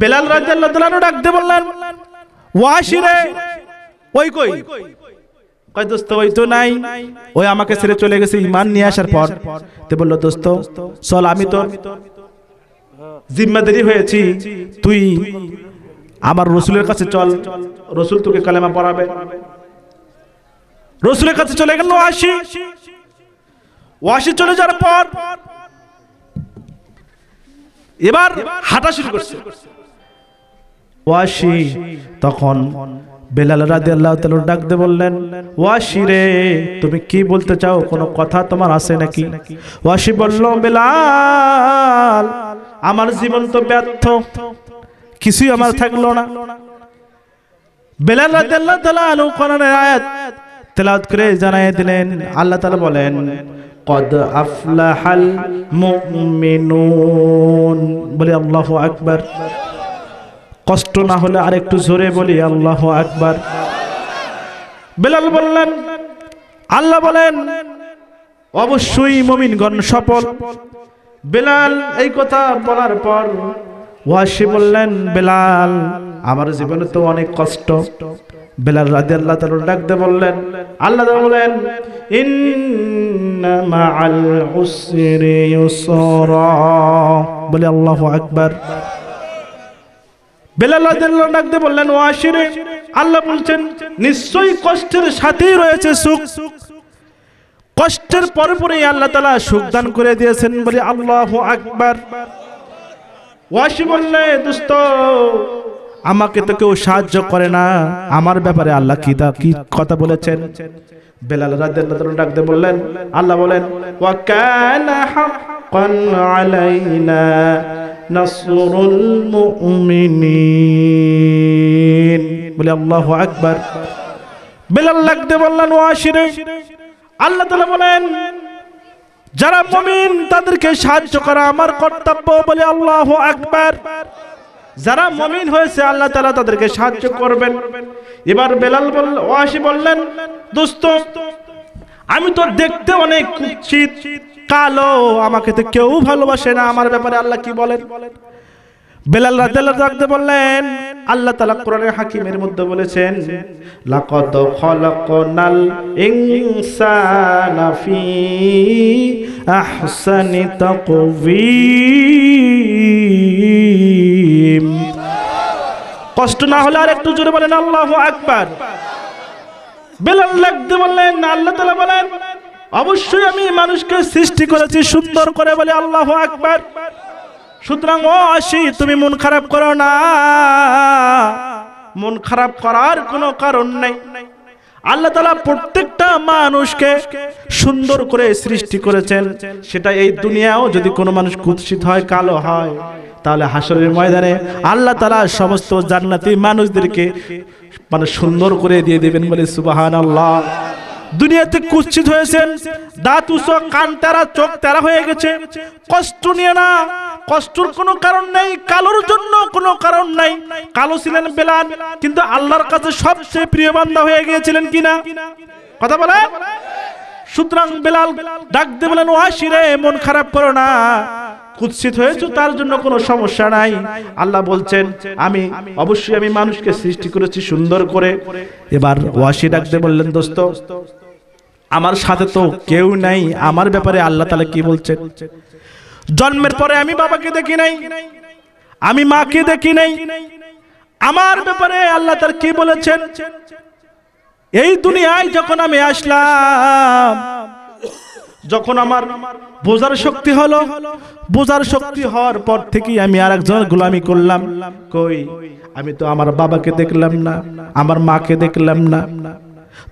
বেলাল রাজ্লাহ ডাকতে বললেন ওয়াসি রে ওই কই দোস্ত ওই তো আমাকে ছেড়ে চলে নিয়ে আসার পর আমি হয়েছি তুই আমার রসুলের কাছে চল রসুল রসুলের কাছে চলে গেল চলে যাওয়ার পর এবার হাঁটা শুরু করছে ওয়াশি তখন বেলাল রাজি আল্লাহ ডাক ডাকতে বললেন ওয়াশি রে তুমি কি বলতে চাও কোনো কথা তোমার আছে নাকি ওয়াশি বলল বেলাল আমার জীবন তো ব্যর্থ কিছুই আমার থাকলো না বেলাল রাজি আল্লাহ তালা আলু করেন আয়াত তেলাওয়াত করে জানাই দিলেন আল্লাহ তালা বলেন কদ আফলাহাল মুমিনুন বলে الله أكبر কষ্ট না হলে আর একটু জোরে বলি আল্লাহ আকবার বেলাল বললেন আল্লাহ বলেন অবশ্যই মমিনগণ সফল বেলাল এই কথা বলার পর ওয়াসি বললেন বেলাল আমার জীবনে তো অনেক কষ্ট বেলাল রাজি আল্লাহ তাল ডাকতে বললেন আল্লাহ বললেন বলে আল্লাহ আকবার বেলাল ডাকতে বললেন ও আশিরে আল্লাহ বলছেন নিশ্চয়ই কষ্টের সাথেই রয়েছে সুখ সুখ কষ্টের পরে পরে আল্লাহ তালা সুখ দান করে দিয়েছেন বলে আল্লাহ আকবার ওয়াসি বললে দোস্ত আমাকে তো কেউ সাহায্য করে না আমার ব্যাপারে আল্লাহ কি কি কথা বলেছেন বেলাল রাদিয়াল্লাহু ডাকতে বললেন আল্লাহ বলেন ওয়া কানা হাক্কান আলাইনা নাসরুল মুমিনিন বলে আল্লাহু আকবার বেলাল লাগতে বললেন ওয়াশিরে আল্লাহ তাআলা বলেন যারা মুমিন তাদেরকে সাহায্য করা আমার কর্তব্য বলে আল্লাহু আকবার যারা মমিন হয়েছে আল্লাহ তালা তাদেরকে সাহায্য করবেন এবার বেলাল বলল ওয়াসি বললেন দোস্ত আমি তো দেখতে অনেক কুৎসিত কালো আমাকে তো কেউ ভালোবাসে না আমার ব্যাপারে আল্লাহ কি বলেন বেলাল রাদিয়াল্লাহু বললেন আল্লাহ তাআলা কোরআনে হাকিমের মধ্যে বলেছেন লাকাদ খলাকনাল ইনসানা ফি আহসানি তাকওয়িম কষ্ট না হলে আর একটু জোরে বলেন আল্লাহু আকবার বেলাল লাগতে বললেন আল্লাহ তাআলা বলেন অবশ্যই আমি মানুষকে সৃষ্টি করেছি সুন্দর করে বলে আল্লাহ আকবার সুতরাং ও আসি তুমি মন খারাপ করো না মন খারাপ করার কোনো কারণ নেই আল্লাহ তালা প্রত্যেকটা মানুষকে সুন্দর করে সৃষ্টি করেছেন সেটা এই দুনিয়াও যদি কোনো মানুষ কুৎসিত হয় কালো হয় তাহলে হাসরের ময়দানে আল্লাহ তালা সমস্ত জান্নাতি মানুষদেরকে মানে সুন্দর করে দিয়ে দেবেন বলে সুবাহান আল্লাহ দুনিয়াতে কুচ্ছিত হয়েছেন দাঁত উসো কান তারা চোখ তারা হয়ে গেছে কষ্ট নিয়ে না কষ্টর কোনো কারণ নেই কালোর জন্য কোনো কারণ নাই কালো ছিলেন বেলান কিন্তু আল্লাহর কাছে সবচেয়ে প্রিয় বান্দা হয়ে গিয়েছিলেন কিনা কথা বলে সুতরাং বেলাল ডাকতে বলেন ও আশিরে মন খারাপ করো না কুৎসিত হয়েছো তার জন্য কোনো সমস্যা নাই আল্লাহ বলছেন আমি অবশ্যই আমি মানুষকে সৃষ্টি করেছি সুন্দর করে এবার ওয়াশি ডাকতে বললেন দোস্ত আমার সাথে তো কেউ নাই আমার ব্যাপারে আল্লাহ তালা কি বলছেন জন্মের পরে আমি বাবাকে দেখি নাই আমি মাকে দেখি নাই আমার ব্যাপারে আল্লাহ তার কি বলেছেন এই দুনিয়ায় যখন আমি আসলাম যখন আমার বোঝার শক্তি হলো বোঝার শক্তি হওয়ার পর থেকেই আমি আর একজনের গোলামি করলাম কই আমি তো আমার বাবাকে দেখলাম না আমার মাকে দেখলাম না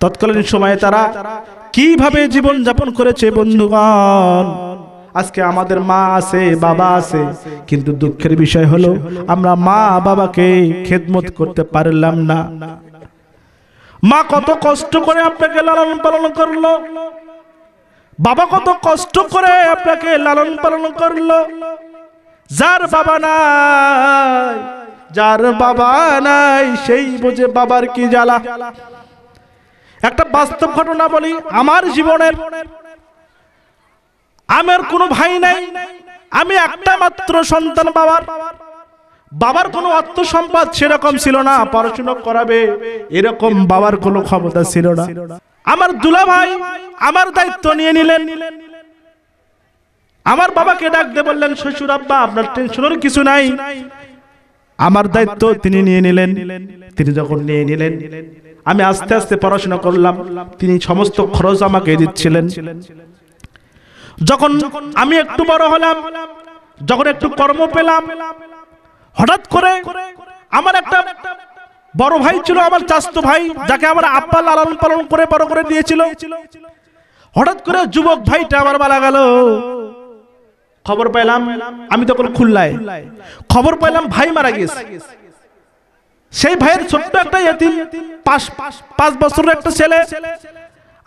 তৎকালীন সময়ে তারা কিভাবে জীবন যাপন করেছে বন্ধুগণ আজকে আমাদের মা আছে বাবা আছে কিন্তু দুঃখের বিষয় হলো আমরা মা বাবাকে খেদমত করতে পারলাম না মা কত কষ্ট করে আপনাকে লালন পালন করলো বাবা কত কষ্ট করে আপনাকে লালন পালন করলো যার বাবা নাই যার বাবা নাই সেই বোঝে বাবার কি জ্বালা একটা বাস্তব ঘটনা বলি আমার জীবনের আমার কোনো ভাই নাই আমি একটা মাত্র সন্তান বাবার বাবার কোনো আত্মসম্পাদ সেরকম ছিল না পড়াশোনা করাবে এরকম বাবার কোনো ক্ষমতা ছিল না আমার দুলা ভাই আমার দায়িত্ব নিয়ে নিলেন আমার বাবাকে ডাকতে বললেন শ্বশুর আব্বা আপনার টেনশনের কিছু নাই আমার দায়িত্ব তিনি নিয়ে নিলেন তিনি যখন নিয়ে নিলেন আমি আস্তে আস্তে পড়াশোনা করলাম তিনি সমস্ত খরচ আমাকে দিচ্ছিলেন যখন আমি একটু বড় হলাম যখন একটু কর্ম পেলাম হঠাৎ করে আমার একটা বড় ভাই ছিল আমার চাস্তো ভাই যাকে আমার আপ্পা লালন পালন করে বড় করে দিয়েছিল হঠাৎ করে যুবক ভাইটা আমার মারা গেল খবর পেলাম আমি তখন খুললাই খবর পেলাম ভাই মারা গেছে সেই ভাইয়ের ছোট্ট একটা এতিম পাঁচ পাঁচ বছরের একটা ছেলে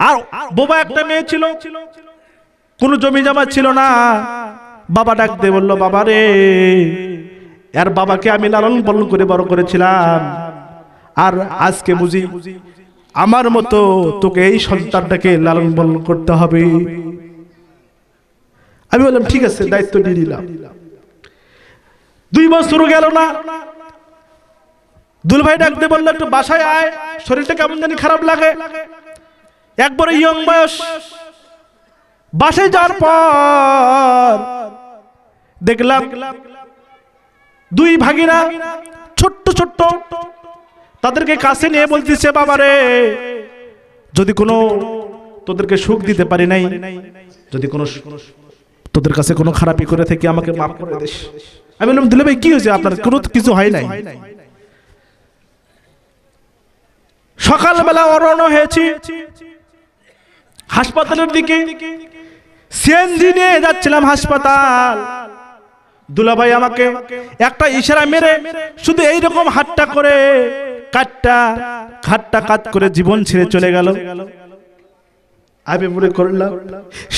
আর বোবা একটা মেয়ে ছিল কোনো জমি জমা ছিল না বাবা ডাক দিয়ে বললো বাবা রে আর বাবাকে আমি লালন পালন করে বড় করেছিলাম আর আজকে বুঝি আমার মতো তোকে এই সন্তানটাকে লালন পালন করতে হবে আমি বললাম ঠিক আছে দায়িত্ব নিয়ে নিলাম দুই বছর গেল না দুলভাই ডাকতে বললো একটু বাসায় আয় শরীরটা কেমন জানি খারাপ লাগে একবারে ইয়ং বয়স বাসায় যাওয়ার পর দেখলাম দুই ভাগিনা ছোট্ট ছোট্ট তাদেরকে কাছে নিয়ে বলতেছে বাবা রে যদি কোনো তোদেরকে সুখ দিতে পারি নাই যদি কোনো তোদের কাছে কোনো খারাপি করে থেকে আমাকে মাফ করে দিস আমি বললাম দিলে ভাই কি হয়েছে আপনার কোনো কিছু হয় নাই সকালবেলা অরণ হয়েছি হাসপাতালের দিকে সিএনজি নিয়ে যাচ্ছিলাম হাসপাতাল দুলাভাই আমাকে একটা ইশারা মেরে শুধু এইরকম হাতটা করে কাটটা খাটটা কাত করে জীবন ছেড়ে চলে গেল আমি মনে করলাম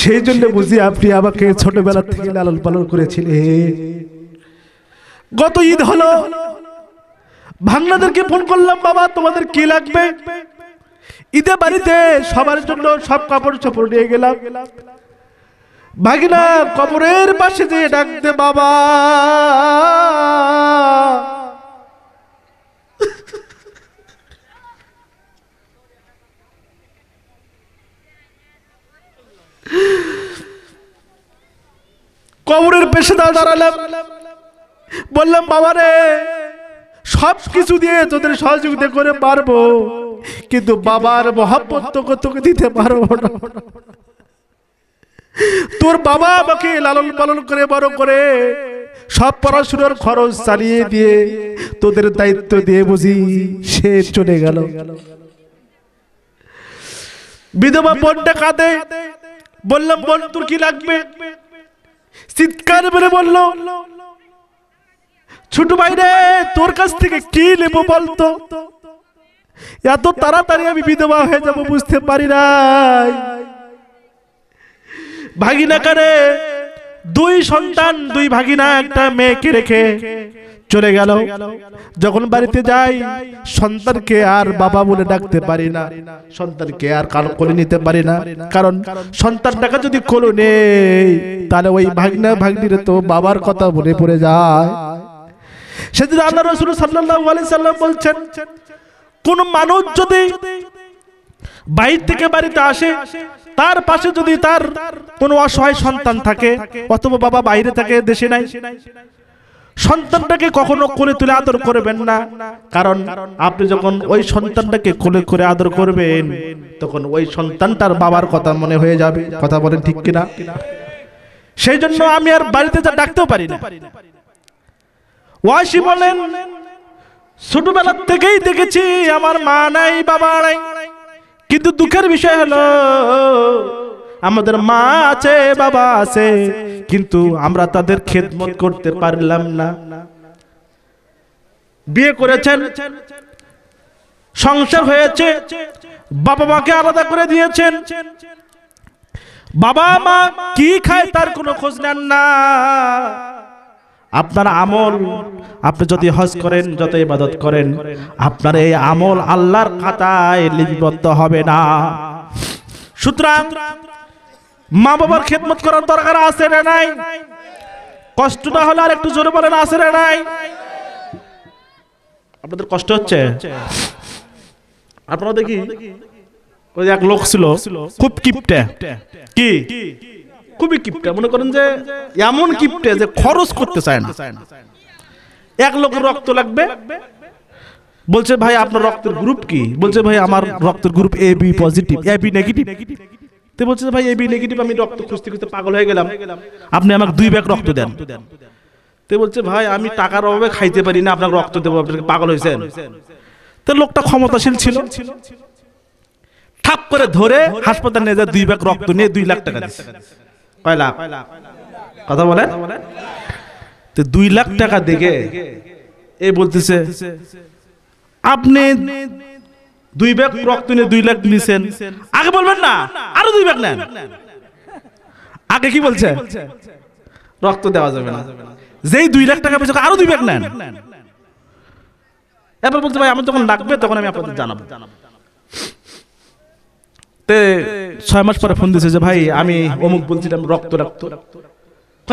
সেই জন্য বুঝি আপনি আমাকে ছোটবেলা থেকে লালন পালন করেছিলেন গত ঈদ হলো ভাঙনাদেরকে ফোন করলাম বাবা তোমাদের কি লাগবে ঈদে বাড়িতে সবার জন্য সব কাপড় চোপড় নিয়ে গেলাম ভাগিনা কবরের পাশে যে ডাকতে বাবা কবরের পেশে দাঁড়ালাম বললাম বাবা রে সব কিছু দিয়ে তোদের সহযোগিতা করে পারবো কিন্তু বাবার মহাব্বত তোকে তোকে দিতে পারবো না তোর বাবা আমাকে লালন পালন করে বড় করে সব পড়াশুনোর খরচ চালিয়ে দিয়ে তোদের দায়িত্ব দিয়ে বুঝি সে চলে গেল বিধবা বোনটা কাঁদে বললাম বোন তোর কি লাগবে চিৎকার বলে বললো ছোট বাইরে তোর কাছ থেকে কি নেবো বলতো এত তাড়াতাড়ি আমি বিধবা হয়ে যাব বুঝতে পারি নাই ভাগিনাকারে দুই সন্তান দুই ভাগিনা একটা মেয়েকে রেখে চলে গেল যখন বাড়িতে যাই সন্তানকে আর বাবা বলে ডাকতে পারি না সন্তানকে আর কারণ কোলে নিতে পারি না কারণ সন্তান টাকা যদি কোলে নেই তাহলে ওই ভাগনা ভাগনিরে তো বাবার কথা বলে পড়ে যায় সেদিন আল্লাহ রসুল সাল্লাহ সাল্লাম বলছেন কোন মানুষ যদি বাইর থেকে বাড়িতে আসে তার পাশে যদি তার কোন অসহায় সন্তান থাকে অথবা বাবা বাইরে থাকে দেশে নাই সন্তানটাকে কখনো কোলে তুলে আদর করবেন না কারণ আপনি যখন ওই সন্তানটাকে কোলে করে আদর করবেন তখন ওই সন্তানটার বাবার কথা মনে হয়ে যাবে কথা বলেন ঠিক কিনা সেই জন্য আমি আর বাড়িতে যা ডাকতেও পারি না ওয়াসি বলেন ছোটবেলার থেকেই দেখেছি আমার মা নাই বাবা নাই কিন্তু দুঃখের বিষয় হলো আমাদের মা আছে বাবা আছে কিন্তু আমরা তাদের খেদমত করতে পারলাম না বিয়ে করেছেন সংসার হয়েছে বাবা মাকে আলাদা করে দিয়েছেন বাবা মা কি খায় তার কোনো খোঁজ নেন না আপনার আমল আপনি যদি হজ করেন যত ইবাদত করেন আপনার এই আমল আল্লাহর খাতায় লিপিবদ্ধ হবে না সুতরাং মা বাবার খেদমত করার দরকার আছে না নাই কষ্টটা হলে আর একটু জোরে বলেন আছে না নাই আপনাদের কষ্ট হচ্ছে আপনারা দেখি ওই এক লোক ছিল খুব কিপটে কি খুবই কিপটে মনে করেন যে এমন কিপটে যে খরচ করতে চায় না এক লক্ষ রক্ত লাগবে বলছে ভাই আপনার রক্তের গ্রুপ কি বলছে ভাই আমার রক্তের group A B positive A B negative তো বলছে ভাই এ বি নেগেটিভ আমি রক্ত খুঁজতে খুঁজতে পাগল হয়ে গেলাম আপনি আমাকে দুই ব্যাগ রক্ত দেন তো বলছে ভাই আমি টাকার অভাবে খাইতে পারি না আপনাকে রক্ত দেবো আপনাকে পাগল হয়েছেন তো লোকটা ক্ষমতাশীল ছিল ঠাপ করে ধরে হাসপাতালে নিয়ে যায় দুই ব্যাগ রক্ত নিয়ে দুই লাখ টাকা দিচ্ছে কয় লাখ কথা বলেন তো দুই লাখ টাকা দেখে এ বলতেছে আপনি দুই ব্যাগ রক্ত নিয়ে দুই লাখ নিছেন আগে বলবেন না আরো দুই ব্যাগ নেন আগে কি বলছে রক্ত দেওয়া যাবে না যেই দুই লাখ টাকা পেয়েছে আরো দুই ব্যাগ নেন এরপর বলতে ভাই আমার যখন লাগবে তখন আমি আপনাদের জানাবো তে ছয় মাস পরে ফোন দিছে যে ভাই আমি অমুক বলছিলাম রক্ত রক্ত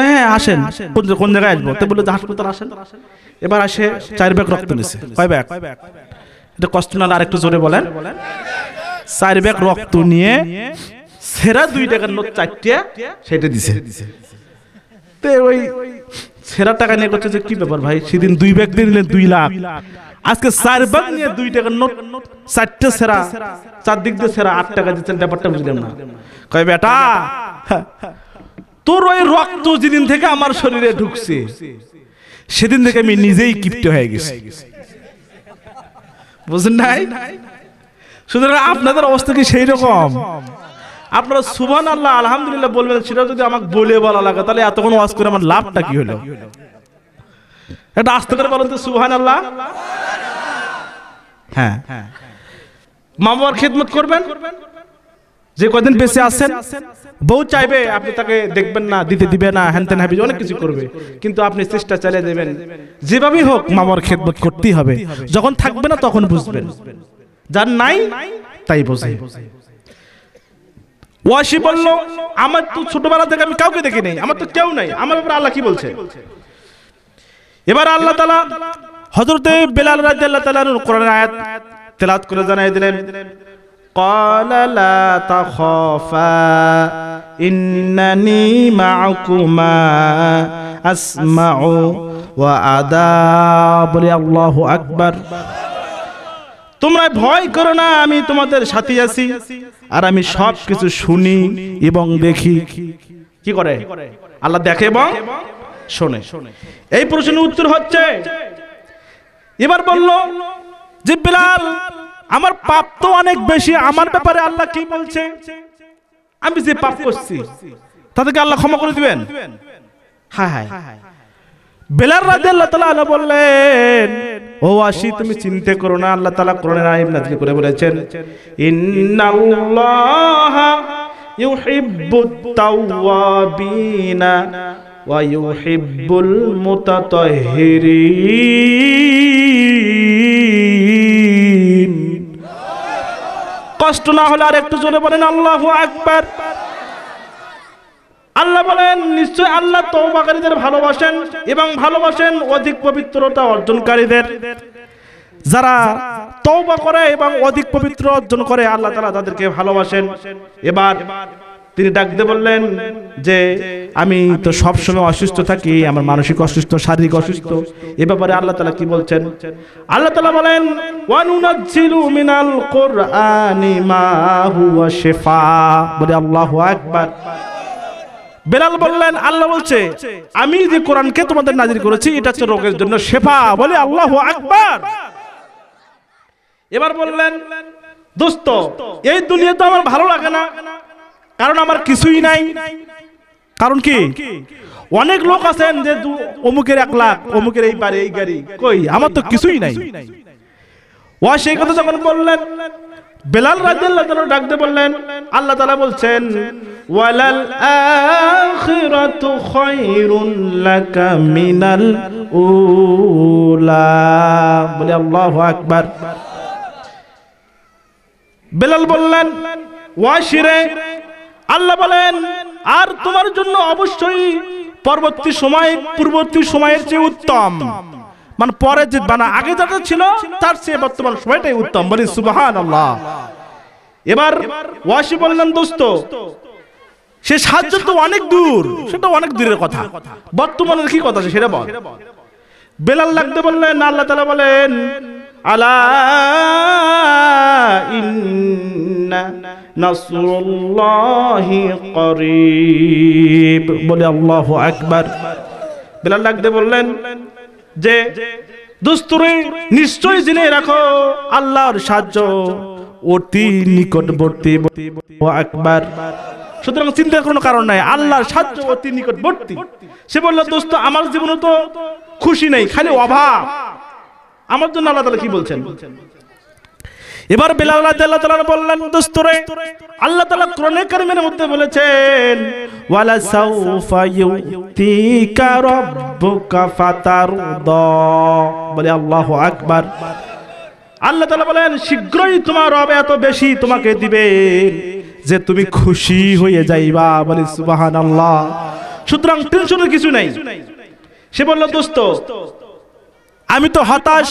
হ্যাঁ আসেন কোন জায়গায় আসবো তো বললো হাসপাতাল আসেন এবার আসে চার ব্যাগ রক্ত নিছে কয় ব্যাগ এটা কষ্ট না আরেকটু জোরে বলেন চার ব্যাগ রক্ত নিয়ে সেরা দুই টাকার নোট চারটে সেটা দিছে তো ওই সেরা টাকা নিয়ে করছে যে কি ব্যাপার ভাই সেদিন দুই ব্যাগ দিয়ে দিলেন দুই লাখ আজকে চার ভাগ নিয়ে দুই টাকার নোট চারটা সেরা চারদিক দিয়ে সেরা আট টাকা দিচ্ছেন ব্যাপারটা বুঝলাম না কয় বেটা তোর ওই রক্ত যেদিন থেকে আমার শরীরে ঢুকছে সেদিন থেকে আমি নিজেই কিপ্ত হয়ে গেছি বুঝলেন নাই সুতরাং আপনাদের অবস্থা কি সেই রকম আপনারা সুবান আল্লাহ আলহামদুলিল্লাহ বলবেন সেটা যদি আমাকে বলে বলা লাগে তাহলে এতক্ষণ ওয়াজ করে আমার লাভটা কি হলো একটা আস্তে করে বলুন তো সুহান আল্লাহ হ্যাঁ মা খেদমত করবেন যে কদিন বেঁচে আছেন বউ চাইবে আপনি তাকে দেখবেন না দিতে দিবে না হ্যানতেন হাবি অনেক কিছু করবে কিন্তু আপনি চেষ্টা চালিয়ে দেবেন যেভাবেই হোক মামার খেদমত করতেই হবে যখন থাকবে না তখন বুঝবেন যার নাই তাই বোঝে ওয়াসি বলল আমার তো ছোটবেলা থেকে আমি কাউকে দেখি নেই আমার তো কেউ নাই আমার ব্যাপারে আল্লাহ কি বলছে এবার আল্লাহ তালা হজরতে বেলাল রাজি আল্লাহ তালার কোরআন আয়াত তেলাত করে জানাই দিলেন তোমরা ভয় করো না আমি তোমাদের সাথে আছি আর আমি সব কিছু শুনি এবং দেখি কি করে আল্লাহ দেখে এবং শোনে এই প্রশ্নের উত্তর হচ্ছে এবার বলল যে বিলাল আমার পাপ তো অনেক বেশি আমার ব্যাপারে আল্লাহ কি বলছে আমি যে পাপ করছি তাদেরকে আল্লাহ ক্ষমা করে দিবেন হ্যাঁ হ্যাঁ বেলার রাজি আল্লাহ বললেন ও আসি তুমি চিন্তা করো না আল্লাহ তালা কোরআন আইব নাজিল করে বলেছেন ইন্নাল্লাহা ইউহিব্বুত তাওয়াবিনা কষ্ট না হলে আর একটু জোরে বলেন আল্লাহ একবার আল্লাহ বলেন নিশ্চয় আল্লাহ তৌবাকারীদের ভালোবাসেন এবং ভালোবাসেন অধিক পবিত্রতা অর্জনকারীদের যারা তৌবা করে এবং অধিক পবিত্র অর্জন করে আল্লাহ তারা তাদেরকে ভালোবাসেন এবার তিনি ডাকতে বললেন যে আমি তো সবসময় অসুস্থ থাকি আমার মানসিক অসুস্থ শারীরিক অসুস্থ এ ব্যাপারে আল্লাহ তালা কি বলছেন আল্লাহ তালা বলেন মিনাল কোরআনি মা শেফা বলে আল্লাহ একবার বেলাল বললেন আল্লাহ বলছে আমি যে কোরআনকে তোমাদের নাজির করেছি এটা হচ্ছে রোগের জন্য শেফা বলে আল্লাহ আকবার এবার বললেন দোস্ত এই দুনিয়া তো আমার ভালো লাগে না কারণ আমার কিছুই নাই কারণ কি অনেক লোক আছেন যে অমুকের এক লাখ অমুকের এই বাড়ি এই গাড়ি কই আমার তো কিছুই নাই ও সেই কথা যখন বললেন বেলাল রাদিয়াল্লাহু ডাকতে বললেন আল্লাহ তালা বলছেন বেলাল বললেন ওয়াশিরে আল্লাহ বলেন আর তোমার জন্য অবশ্যই পরবর্তী সময় পূর্ববর্তী সময়ের চেয়ে উত্তম মানে পরে যে মানে আগে যেটা ছিল তার চেয়ে বর্তমান সময়টাই উত্তম বলি সুবাহান আল্লাহ এবার ওয়াসি বললেন দোস্ত সে সাহায্য তো অনেক দূর সেটা অনেক দূরের কথা বর্তমানের কি কথা সেটা বল বেলাল লাগতে বললেন আল্লাহ তালা বলেন আলা ইন্না করিব বলে আল্লাহ বললেন যে রাখো আল্লাহর অতি নিকটবর্তী সুতরাং চিন্তার কোনো কারণ নাই আল্লাহর সাহায্য অতি নিকটবর্তী সে বললো দোস্ত আমার জীবনে তো খুশি নেই খালি অভাব আমার জন্য আল্লাহ তালা কি বলছেন এবার বেলাল রাদিয়াল্লাহু তাআলা বললেন আল্লাহ তাআলা মধ্যে বলেছেন ওয়ালা সাউফা ইউতিকা রাব্বুকা ফাতারদা বলে আল্লাহু আকবার আল্লাহ তাআলা বলেন শীঘ্রই তোমার রব এত বেশি তোমাকে দিবে যে তুমি খুশি হয়ে যাইবা বলে সুবহানাল্লাহ সুতরাং টেনশনের কিছু নাই সে বলল দোস্ত আমি তো হতাশ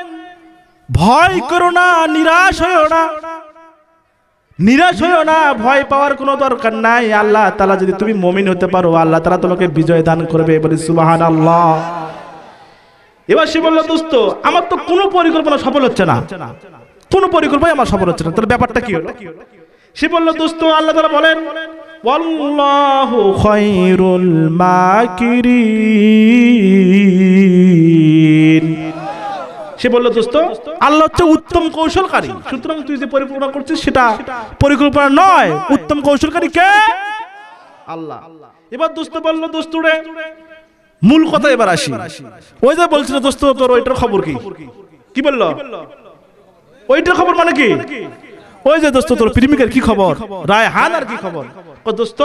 ভয় করো না নিরাশ হয়েও না নিরাশ হয়েও না ভয় পাওয়ার কোনো দরকার নাই আল্লাহ তালা যদি তুমি মমিন হতে পারো আল্লাহ তালা তোমাকে বিজয় দান করবে বলে সুবাহান আল্লাহ এবার সে বললো দোস্ত আমার তো কোনো পরিকল্পনা সফল হচ্ছে না কোনো পরিকল্পনা আমার সফল হচ্ছে না তাহলে ব্যাপারটা কি হলো সে বললো দোস্ত আল্লাহ তালা বলেন والله خير الماكرين সে বলল দোস্ত আল্লাহ হচ্ছে উত্তম কৌশলকারী সুতরাং তুই যে পরিকল্পনা করছিস সেটা পরিকল্পনা নয় উত্তম কৌশলকারী কে আল্লাহ এবার দোস্ত বলল দোস্ত মূল কথা এবার আসি ওই যে বলছিল দোস্ত তোর ওইটার খবর কি কি বললো ওইটার খবর মানে কি ওই যে দোস্ত তোর প্রেমিকের কি খবর রায় হান আর কি খবর দোস্ত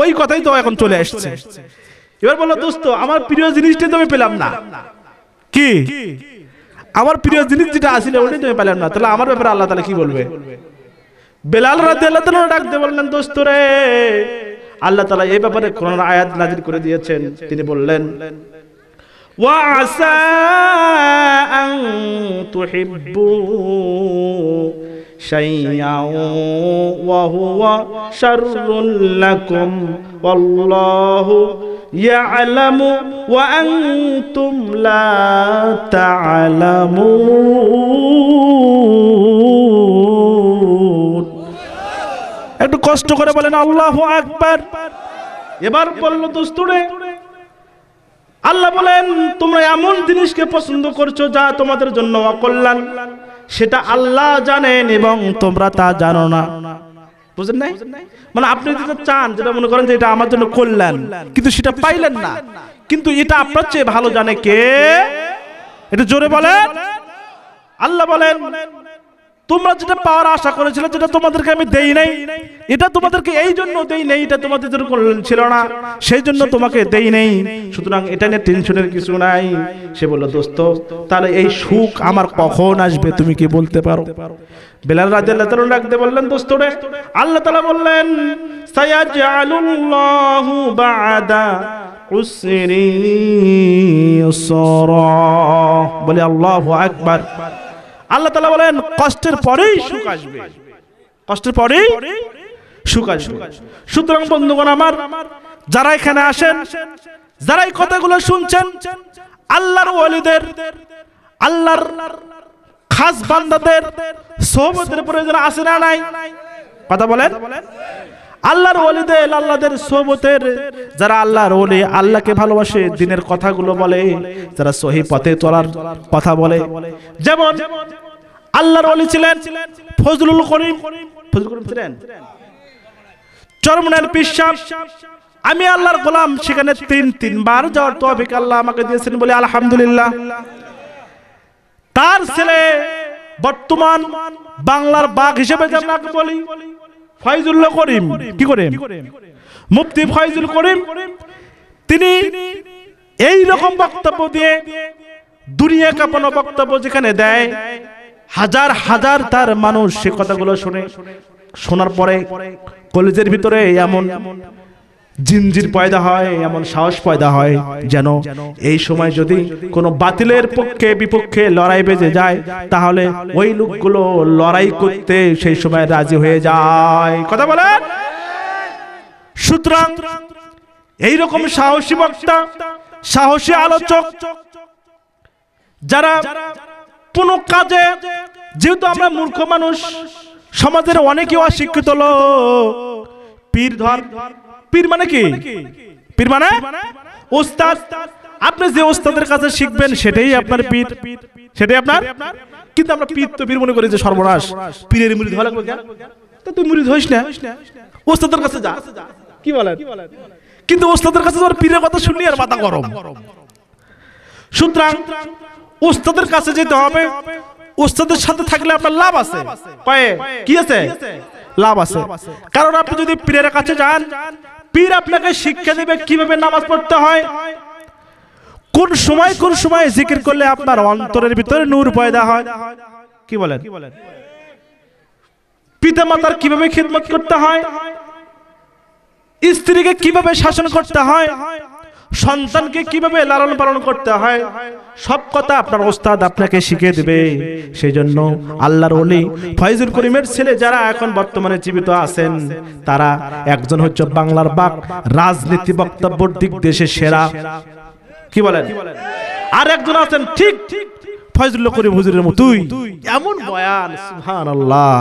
ওই কথাই তো এখন চলে আসছে এবার বললো দোস্ত আমার প্রিয় জিনিসটাই তো আমি পেলাম না কি আমার প্রিয় জিনিস যেটা আসিলে ওটাই তুমি পেলাম না তাহলে আমার ব্যাপারে আল্লাহ তালা কি বলবে বেলাল রাতে আল্লাহ তালা ডাকতে বললেন দোস্ত রে আল্লাহ তালা এই ব্যাপারে কোরআন আয়াত নাজির করে দিয়েছেন তিনি বললেন وعسى أن تحبوا شيئا একটু কষ্ট করে বলেন আল্লাহ আকবার এবার বললো দোস্তুরে আল্লাহ বলেন তোমরা এমন জিনিসকে পছন্দ করছো যা তোমাদের জন্য অকল্যাণ সেটা আল্লাহ জানেন এবং তোমরা তা জানো না বুঝেন নাই মানে আপনি মানে যেটা চান যেটা মনে করেন যে এটা আমার জন্য কল্যাণ কিন্তু সেটা পাইলেন না কিন্তু এটা আপনার চেয়ে ভালো জানে কে এটা জোরে বলেন আল্লাহ বলেন তোমরা যেটা পাওয়ার আশা করেছিল যেটা তোমাদেরকে আমি দেই নাই এটা তোমাদেরকে এই জন্য দেই নাই এটা তোমাদের ছিল না সেই জন্য তোমাকে দেই নেই সুতরাং এটা নিয়ে টেনশনের কিছু নাই সে বলল দোস্ত তাহলে এই সুখ আমার কখন আসবে তুমি কি বলতে পারো বেলাল রাজা আল্লাহ তালা বললেন দোস্ত রে আল্লাহ বললেন সায়াজালুল্লাহু বাদা উসরি বলে আল্লাহু আকবার আল্লাহ তালা বলেন কষ্টের পরেই সুখ আসবে কষ্টের পরেই সুখ আসবে সুতরাং বন্ধুগণ আমার যারা এখানে আসেন যারা এই কথাগুলো শুনছেন আল্লাহর ওয়ালিদের আল্লাহর খাস বান্দাদের সোহবতের প্রয়োজন আছে না নাই কথা বলেন আল্লাহর ওলিদের আল্লাহদের সোমতের যারা আল্লাহর ওলি আল্লাহকে ভালোবাসে দিনের কথাগুলো বলে যারা সহি পথে চলার কথা বলে যেমন আল্লাহর ওলি ছিলেন ফজলুল করিম ফজলুল করিম ছিলেন চরমনের পিসাব আমি আল্লাহর গোলাম সেখানে তিন তিনবার যাওয়ার তফিক আল্লাহ আমাকে দিয়েছেন বলে আলহামদুলিল্লাহ তার ছেলে বর্তমান বাংলার বাঘ হিসেবে যে আপনাকে বলি ফাইজুল্লাহ করিম কি করেন মুফতি ফয়জুল করিম তিনি এই রকম বক্তব্য দিয়ে দুনিয়া কাঁপানো বক্তব্য যেখানে দেয় হাজার হাজার তার মানুষ সে কথাগুলো শুনে শোনার পরে কলেজের ভিতরে এমন জিনজির পয়দা হয় এমন সাহস পয়দা হয় যেন এই সময় যদি কোনো বাতিলের পক্ষে বিপক্ষে লড়াই বেজে যায় তাহলে ওই লোকগুলো লড়াই করতে সেই সময় রাজি হয়ে যায় কথা বলেন সুতরাং এইরকম সাহসী বক্তা সাহসী আলোচক যারা কোনো কাজে যেহেতু আমরা মূর্খ মানুষ সমাজের অনেকে অশিক্ষিত লোক পীর ধর পীর মানে কি পীর মানে ওস্তাদ আপনি যে ওস্তাদের কাছে শিখবেন সেটাই আপনার পীর সেটাই আপনার কিন্তু আমরা পীর তো পীর মনে করি যে সর্বনাশ পীরের মুড়ি ধোয়া লাগবে তা তুই মুড়ি ধোস না ওস্তাদের কাছে যা কি বলেন কিন্তু ওস্তাদের কাছে তোমার পীরের কথা শুনলি আর মাথা গরম সুতরাং ওস্তাদের কাছে যেতে হবে ওস্তাদের সাথে থাকলে আপনার লাভ আছে পায়ে কি আছে লাভ আছে কারণ আপনি যদি পীরের কাছে যান পীর আপনাকে শিক্ষা দেবে কিভাবে নামাজ পড়তে হয় কোন সময় কোন সময় জিকির করলে আপনার অন্তরের ভিতরে নূর পয়দা হয় কি বলেন পিতা মাতার কিভাবে খিদমত করতে হয় স্ত্রীকে কিভাবে শাসন করতে হয় সন্তানকে কিভাবে লালন পালন করতে হয় সব কথা আপনার ওস্তাদ আপনাকে শিখিয়ে দেবে সেই জন্য আল্লাহর অলি ফয়জুল করিমের ছেলে যারা এখন বর্তমানে জীবিত আছেন তারা একজন হচ্ছে বাংলার বাক রাজনীতি বক্তব্যর দিক দেশে সেরা কি বলেন আর একজন আছেন ঠিক ফয়জুল করিম হুজুরের মতোই এমন বয়ান সুহান আল্লাহ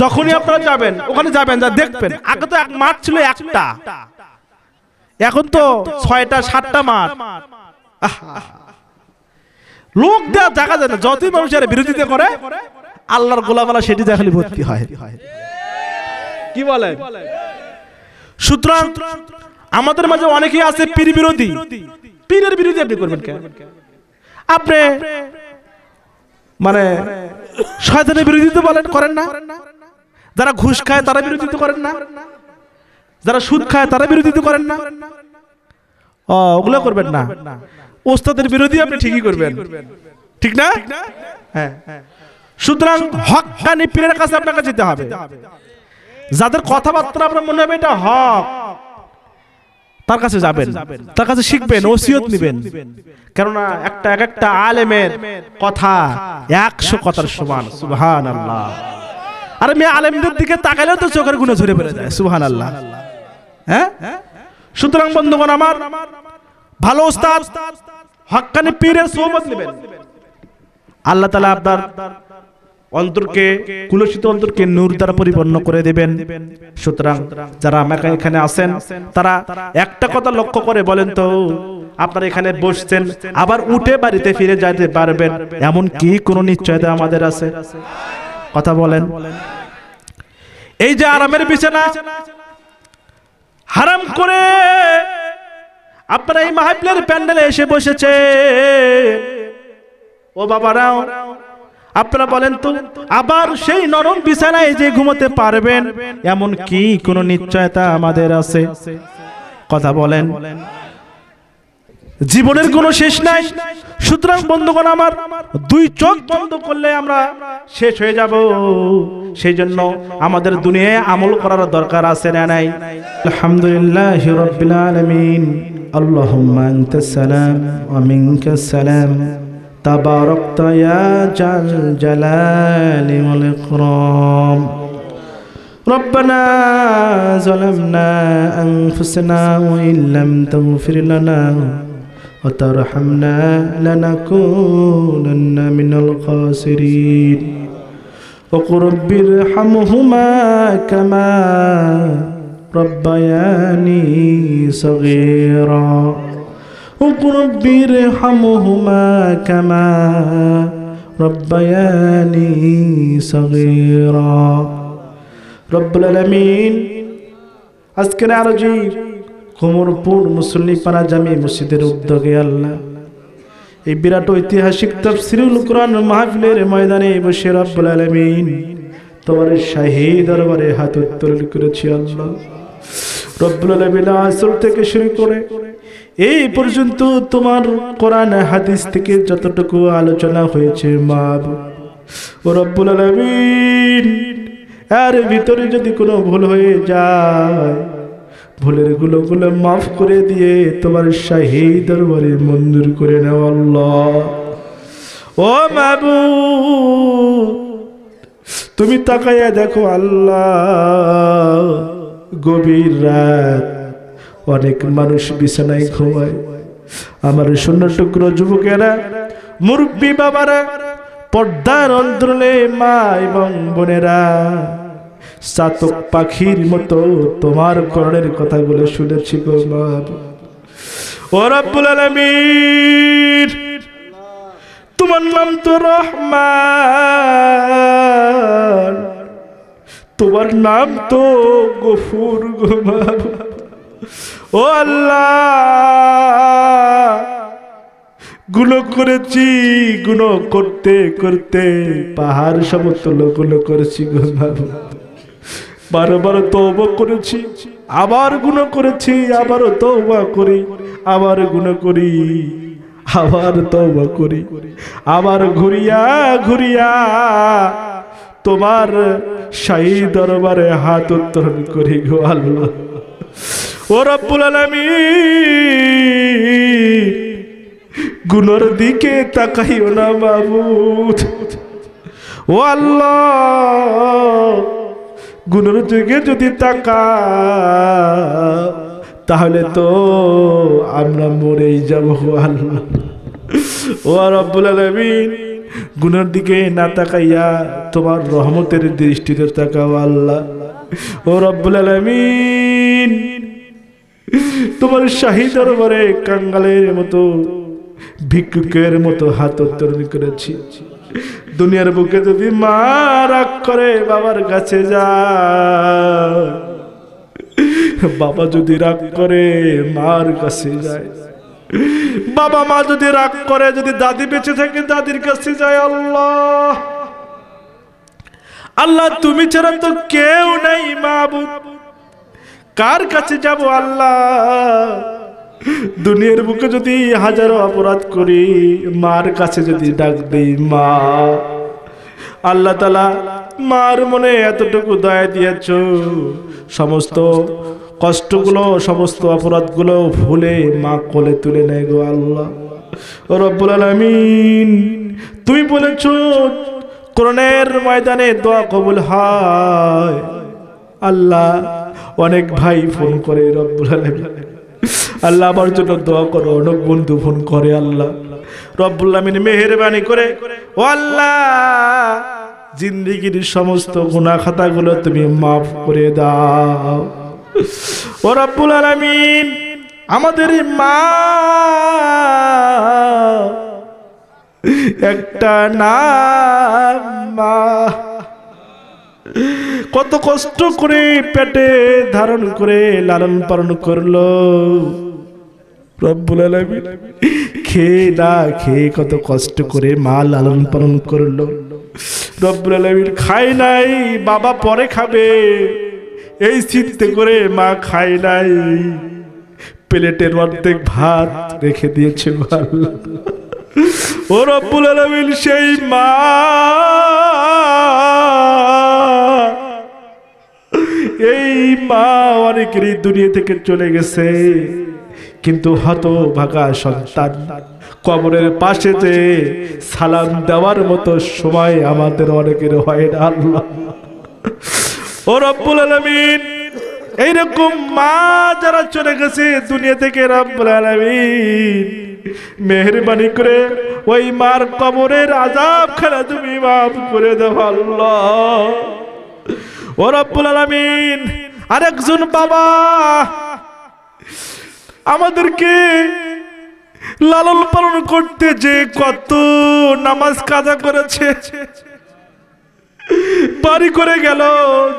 যখনই আপনারা যাবেন ওখানে যাবেন যা দেখবেন আগে তো এক মাঠ ছিল একটা এখন তো ছয়টা সাতটা মাঠ লোক দেওয়া দেখা যায় না যতই মানুষ এর বিরোধিতা করে আল্লাহর গোলামালা সেটি দেখালি ভর্তি হয় কি বলে সুতরাং আমাদের মাঝে অনেকেই আছে পীর বিরোধী পীরের বিরোধী আপনি করবেন কেন আপনি মানে শয়তানের বিরোধিতা বলেন করেন না যারা ঘুষ খায় তারা বিরোধিতা করেন না যারা সুদ খায় তারা বিরোধিতা করেন না ওগুলো করবেন না ওস্তাদের বিরোধী আপনি ঠিকই করবেন ঠিক না হ্যাঁ সুতরাং হকানি পীরের কাছে আপনাকে যেতে হবে যাদের কথাবার্তা আপনার মনে হবে এটা হক তার কাছে যাবেন তার কাছে শিখবেন ওসিয়ত নেবেন কেননা একটা এক একটা আলেমের কথা একশো কথার সমান সুবহান আল্লাহ আর মেয়ে আলেমদের দিকে তাকালেও তো চোখের গুণে ঝরে পড়ে যায় সুবহান আল্লাহ হ্যাঁ? সুতরাং বন্ধুগণ আমার ভালো হকানি পীরের সোহবত নেবেন আল্লাহ তালা আপনার অন্তরকে কুলসিত অন্তরকে নূর দ্বারা পরিপূর্ণ করে দেবেন সুতরাং যারা আমাকে এখানে আসেন তারা একটা কথা লক্ষ্য করে বলেন তো আপনার এখানে বসছেন আবার উঠে বাড়িতে ফিরে যেতে পারবেন এমন কি কোনো নিশ্চয়তা আমাদের আছে কথা বলেন এই যে আরামের বিছানা হারাম করে আপনারা এই মাহাবিলের প্যান্ডেলে এসে বসেছে ও বাবারাও আপনারা বলেন তো আবার সেই নরম বিছানায় যে ঘুমোতে পারবেন এমন কি কোনো নিশ্চয়তা আমাদের আছে কথা বলেন জীবনের কোনো শেষ নাই সুতরাং বন্ধুগণ আমার দুই চোখ বন্ধ করলে আমরা শেষ হয়ে যাব সেই জন্য আমাদের দুনিয়ায় আমল করার দরকার আছে না নাই আলহামদুলিল্লাহ রাব্বিল আলামিন আল্লাহুম্মা আনতাস সালাম ওয়া সালাম তাবারাকতা ইয়া জাল জালালি ওয়াল ইকরাম ربنا ظلمنا أنفسنا وإن لم تغفر لنا وترحمنا لنكونن من الخاسرين وقرب ارحمهما كما ربياني صغيرا وقرب ارحمهما كما ربياني صغيرا رب العالمين أذكر عرجي কোমরপুর পাড়া জামি মসজিদের উদ্যোগে আল্লাহ এই বিরাট ঐতিহাসিক তফসিরুল কোরআন মাহফিলের ময়দানে বসে রব্বুল আলমিন তোমার শাহী দরবারে হাত উত্তোলন করেছি আল্লাহ রব্বুল আলমিন আসল থেকে শুরু করে এই পর্যন্ত তোমার কোরআন হাদিস থেকে যতটুকু আলোচনা হয়েছে মা ও রব্বুল আলমিন এর ভিতরে যদি কোনো ভুল হয়ে যায় ভুলের গুলো গুলো মাফ করে দিয়ে তোমার শাহী দরবারে মঞ্জুর করে নেও ও বাবু তুমি তাকাইয়া দেখো আল্লাহ গভীর রাত অনেক মানুষ বিছানায় ঘুমায় আমার শূন্য টুকরো যুবকেরা মুরব্বী বাবারা পর্দার অন্তরলে মা এবং বোনেরা চাতক পাখির মতো তোমার করণের কথাগুলো শুনেছি গো ওরাবুল তোমার নাম তো রহমান তোমার নাম তো গফুর গো ও আল্লাহ গুলো করেছি গুণ করতে করতে পাহাড় সমতল গুলো করেছি গো বাবা বারবার তব করেছি আবার গুণ করেছি আবারও তৌবা করি আবার গুণ করি আবার তব করি আবার ঘুরিয়া ঘুরিয়া তোমার শাহী দরবারে হাত উত্তোলন করি গো আল্লাহ ও রব্বুল আলামিন গুণর দিকে তাকাইও না বাবু ও আল্লাহ গুণের যুগে যদি তাকা তাহলে তো আমরা মরেই যাব আল্লাহ ও রব্বুল আলমিন গুণের দিকে না তাকাইয়া তোমার রহমতের দৃষ্টিতে তাকাও আল্লাহ ও রব্বুল আলমিন তোমার শাহী দরবারে কাঙ্গালের মতো ভিক্ষুকের মতো হাত উত্তরণ করেছি দুনিয়ার বুকে যদি মা রাগ করে বাবার কাছে যা বাবা যদি রাগ করে মার কাছে যায় বাবা মা যদি রাগ করে যদি দাদি বেঁচে থাকে দাদির কাছে যায় আল্লাহ আল্লাহ তুমি ছাড়া তো কেউ নাই মাহবুব কার কাছে যাব আল্লাহ দুনিয়ার বুকে যদি হাজারো অপরাধ করি মার কাছে যদি ডাক দিই মা আল্লাহ তালা মার মনে এতটুকু দয়া দিয়েছ সমস্ত কষ্টগুলো সমস্ত অপরাধগুলো ভুলে মা কোলে তুলে নেয় গো আল্লাহ রবীন্দিন তুমি বলেছ করণের ময়দানে দোয়া কবুল হায় আল্লাহ অনেক ভাই ফোন করে রব্বুল আলমিন আল্লাহ আমার জন্য দোয়া করো অনেক বন্ধু ফোন করে আল্লাহ রব্বুল্লামিন মেহরবানি করে ও আল্লাহ জিন্দিগির সমস্ত গুণা গুলো তুমি মাফ করে দাও ও রব্বুল আলমিন আমাদের মা একটা না মা কত কষ্ট করে পেটে ধারণ করে লালন পালন করলো রব্বুল আলমিন খেয়ে না খেয়ে কত কষ্ট করে মা লালন পালন করলো রব্বুল আলমিন খাই নাই বাবা পরে খাবে এই চিন্তে করে মা খাই নাই প্লেটের অর্ধেক ভাত রেখে দিয়েছে ও রব্বুল আলমিন সেই মা এই মা অনেকেরই দুনিয়া থেকে চলে গেছে কিন্তু হতভাগা সন্তান কবরের পাশে যে সালাম দেওয়ার মতো সময় আমাদের অনেকের হয় না আল্লাহ ও রব্বুল আলমিন এইরকম মা যারা চলে গেছে দুনিয়া থেকে রব্বুল আলমিন মেহরবানি করে ওই মার কবরের আজাব খেলা তুমি মাফ করে দেব আল্লাহ ও রব্বুল আলমিন আরেকজন বাবা আমাদেরকে লালন পালন করতে যে কত নামাজ কাজা করেছে বাড়ি করে গেল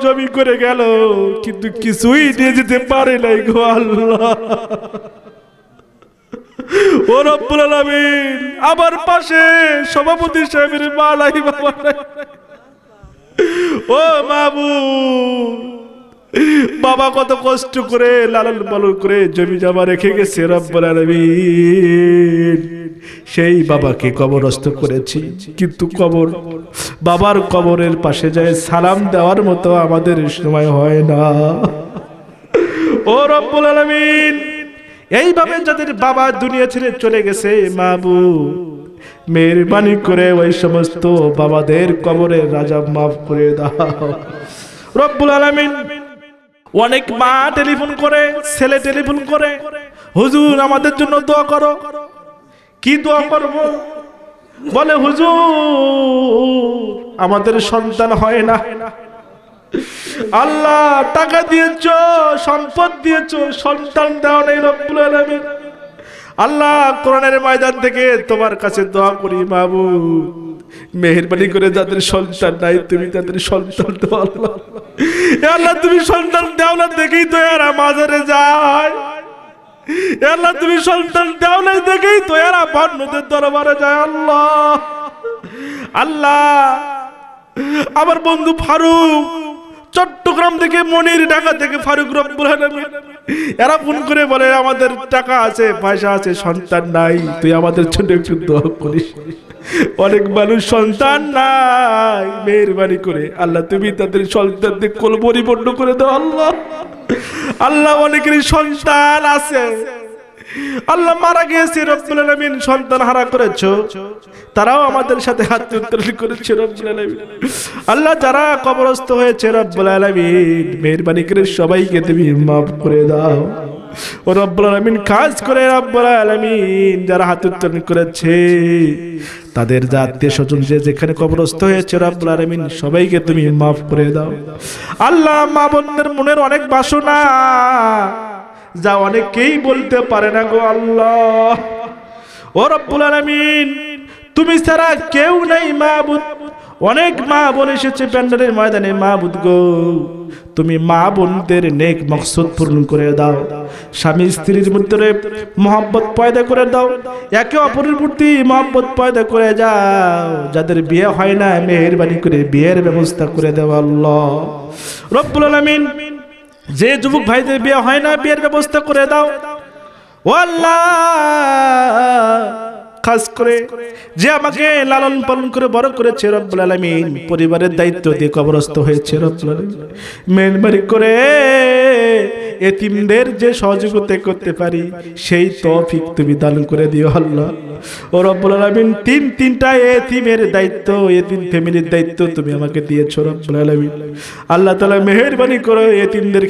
জমি করে গেল কিন্তু কিছুই নিয়ে যেতে পারে নাই গো আল্লাহ আবার পাশে সভাপতি সাহেবের মা নাই বাবা ও বাবু বাবা কত কষ্ট করে লালন পালন করে জমি জমা রেখে গেছে সেই বাবাকে কবরস্থ করেছি কিন্তু কবর বাবার কবরের পাশে যায় সালাম দেওয়ার মতো আমাদের সময় হয় না ও রব্বুল আলামিন এইভাবে যাদের বাবা দুনিয়া ছেড়ে চলে গেছে মাবু মেহরবানি করে ওই সমস্ত বাবাদের কবরে রাজা মাফ করে দাও রব্বুল আলামিন অনেক মা টেলিফোন করে ছেলে টেলিফোন করে হুজুর আমাদের জন্য দোয়া করো কি দোয়া করব বলে হুজুর আমাদের সন্তান হয় না আল্লাহ টাকা দিয়েছ সম্পদ দিয়েছ সন্তান দাও নেই রব্বুল আলামিন আল্লাহ কোরআনের ময়দান থেকে তোমার কাছে দোয়া করি বাবু মেহরবানি করে যাদের সন্তান নাই তুমি তাদের সন্তান দাও আল্লাহ তুমি সন্তান দাও না দেখেই তো এরা মাজারে যায় আল্লাহ তুমি সন্তান দাও না দেখেই তো এরা বন্যদের দরবারে যায় আল্লাহ আল্লাহ আমার বন্ধু ফারুক চট্টগ্রাম থেকে মনির ঢাকা থেকে ফারুক রব্বুল আলমিন এরা ফোন করে বলে আমাদের টাকা আছে পয়সা আছে সন্তান নাই তুই আমাদের ছোট একটু দোয়া করিস অনেক মানুষ সন্তান নাই মেহরবানি করে আল্লাহ তুমি তাদের সন্তানদের কোল পরিপূর্ণ করে দাও আল্লাহ আল্লাহ অনেকের সন্তান আছে আল্লাহ মারা গিয়েছে রব্বুল আলামিন সন্তান হারা করেছো তারাও আমাদের সাথে হাত উত্তোলন করেছে রব্বুল আলামিন আল্লাহ যারা কবরস্থ হয়েছে রব্বুল আলামিন মেহেরবানি করে সবাইকে তুমি মাফ করে দাও ও রব্বুল আলামিন কাজ করে রব্বুল আলামিন যারা হাত উত্তোলন করেছে তাদের জাতীয় আত্মীয় স্বজন যে যেখানে কবরস্থ হয়েছে রব্বুল আলামিন সবাইকে তুমি মাফ করে দাও আল্লাহ মা বন্ধের মনের অনেক বাসনা যা অনেকেই বলতে পারে না গো আল্লাহ ও রব্বুল আলমিন তুমি ছাড়া কেউ নাই মাহবুদ অনেক মা বোন এসেছে প্যান্ডেলের ময়দানে মাহবুদ গো তুমি মা বোনদের নেক মকসদ পূরণ করে দাও স্বামী স্ত্রীর মধ্যে মহব্বত পয়দা করে দাও একে অপরের প্রতি মহব্বত পয়দা করে যাও যাদের বিয়ে হয় না মেহরবানি করে বিয়ের ব্যবস্থা করে দেওয়া রব্বুল আলমিন যে যুবক ভাইদের বিয়ে হয় না বিয়ের ব্যবস্থা করে দাও খাস করে যে আমাকে লালন পালন করে পরিবারের দায়িত্ব দিয়ে হয়েছে করে এতিমদের যে সহযোগিতা করতে পারি সেই তফিক তুমি দান করে দিও আল্লাহ ও রব্বুল আলমিন তিন দায়িত্ব ফ্যামিলির দায়িত্ব তুমি আমাকে রব্বুল আলমিন আল্লাহ তালা মেহরবানি করো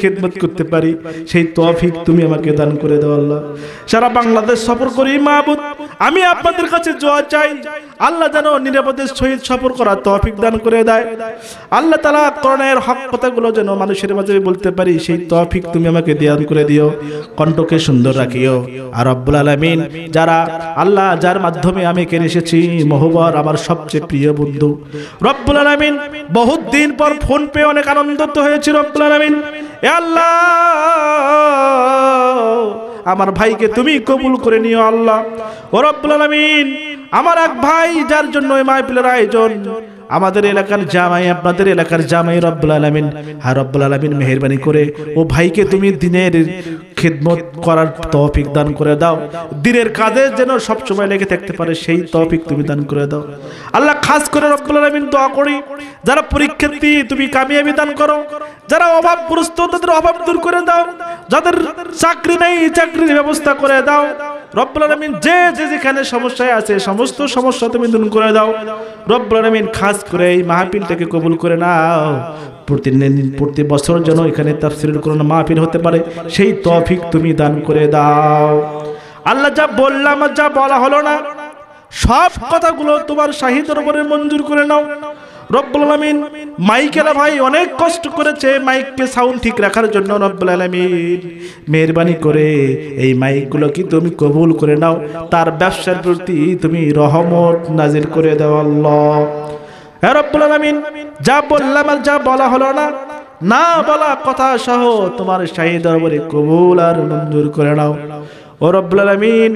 খেদমত করতে পারি সেই তফিক তুমি আমাকে দান করে দাও আল্লাহ সারা বাংলাদেশ সফর করি মাহবুদ আমি আপনাদের কাছে জোয়া চাই আল্লাহ যেন সফর করার তফিক দান করে দেয় আল্লাহ তালা করণের হক কথাগুলো যেন মানুষের মাঝে বলতে পারি সেই তফিক তুমি আমাকে দান করে দিও কণ্ঠকে সুন্দর রাখিও আর রব্বুল আলমিন যারা আল্লাহ যার মাধ্যমে আমি কেন এসেছি মহবার আমার সবচেয়ে প্রিয় বন্ধু রব্বুল আলমিন বহুত দিন পর ফোন পেয়ে অনেক আনন্দিত হয়েছি রব্বুল আলমিন আল্লাহ আমার ভাইকে তুমি কবুল করে নিও আল্লাহ ও রব্বুল আলমিন আমার এক ভাই যার জন্য মাহফিলের আয়োজন আমাদের এলাকার জামাই আপনাদের এলাকার জামাই রব্বুল আলমিন আর রব্বুল আলমিন মেহরবানি করে ও ভাইকে তুমি দিনের খিদমত করার তফিক দান করে দাও দিনের কাজে যেন সবসময় লেগে থাকতে পারে সেই তফিক তুমি দান করে দাও আল্লাহ খাস করে রব্বুল আলমিন দোয়া করি যারা পরীক্ষার্থী তুমি কামিয়াবি দান করো যারা অভাবগ্রস্ত তাদের অভাব দূর করে দাও যাদের চাকরি নেই চাকরির ব্যবস্থা করে দাও রব্বুল আলমিন যে যে যেখানে সমস্যায় আছে সমস্ত সমস্যা তুমি দূর করে দাও রব্বুল আলমিন খাস করে এই মাহফিলটাকে কবুল করে নাও প্রতিদিন প্রতি বছর যেন এখানে তাফসিরুল কোরআন মাহফিল হতে পারে সেই তফিক তুমি দান করে দাও আল্লাহ যা বললাম যা বলা হলো না সব কথাগুলো তোমার শাহিদ দরবারে মঞ্জুর করে নাও রব্বুল আলমিন মাইকেলা ভাই অনেক কষ্ট করেছে মাইককে সাউন্ড ঠিক রাখার জন্য রব্বুল আলমিন মেহরবানি করে এই মাইকগুলো কি তুমি কবুল করে নাও তার ব্যবসার প্রতি তুমি রহমত নাজির করে দাও আল্লাহ হ্যাঁ রব্বুল আলমিন যা বললাম আর যা বলা হলো না না বলা কথা সহ তোমার শাহী দরবারে কবুল আর মঞ্জুর করে নাও ও রব্বুল আলমিন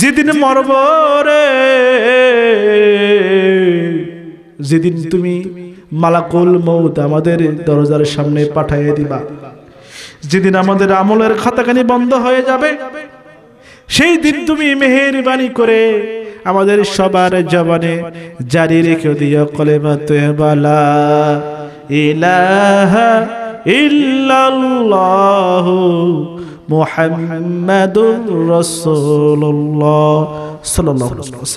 যেদিন মরবরে যেদিন তুমি মালাকুল মৌত আমাদের দরজার সামনে পাঠাইয়ে দিবা যেদিন আমাদের আমলের খাতাখানি বন্ধ হয়ে যাবে সেই দিন তুমি মেহেরবানি করে আমাদের সবার জবানে জারি রেখে দিও কলেমা বালা ইলাহা ইল্লাল্লাহ মুহাম্মাদুর রাসূলুল্লাহ সাল্লাল্লাহু আলাইহি